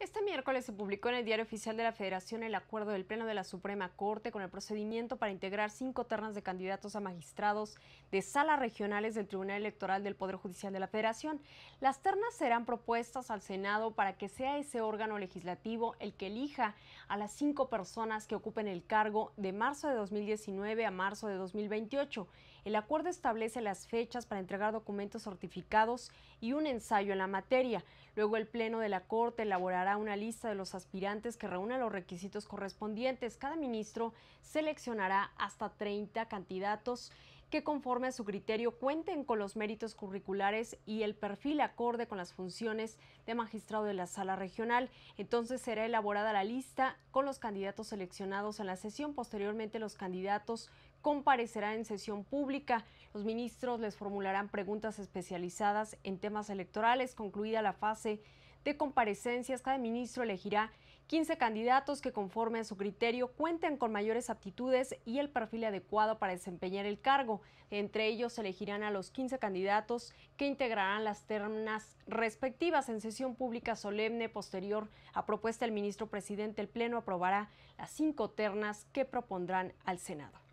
Este miércoles se publicó en el Diario Oficial de la Federación el acuerdo del Pleno de la Suprema Corte con el procedimiento para integrar cinco ternas de candidatos a magistrados de salas regionales del Tribunal Electoral del Poder Judicial de la Federación. Las ternas serán propuestas al Senado para que sea ese órgano legislativo el que elija a las cinco personas que ocupen el cargo de marzo de 2019 a marzo de 2028. El acuerdo establece las fechas para entregar documentos certificados y un ensayo en la materia. Luego el Pleno de la Corte elaborará una lista de los aspirantes que reúna los requisitos correspondientes. Cada ministro seleccionará hasta 30 candidatos que conforme a su criterio cuenten con los méritos curriculares y el perfil acorde con las funciones de magistrado de la sala regional. Entonces será elaborada la lista con los candidatos seleccionados en la sesión. Posteriormente los candidatos comparecerán en sesión pública. Los ministros les formularán preguntas especializadas en temas electorales, concluida la fase de comparecencias, cada ministro elegirá 15 candidatos que conforme a su criterio cuenten con mayores aptitudes y el perfil adecuado para desempeñar el cargo. Entre ellos elegirán a los 15 candidatos que integrarán las ternas respectivas en sesión pública solemne posterior a propuesta del ministro presidente. El Pleno aprobará las cinco ternas que propondrán al Senado.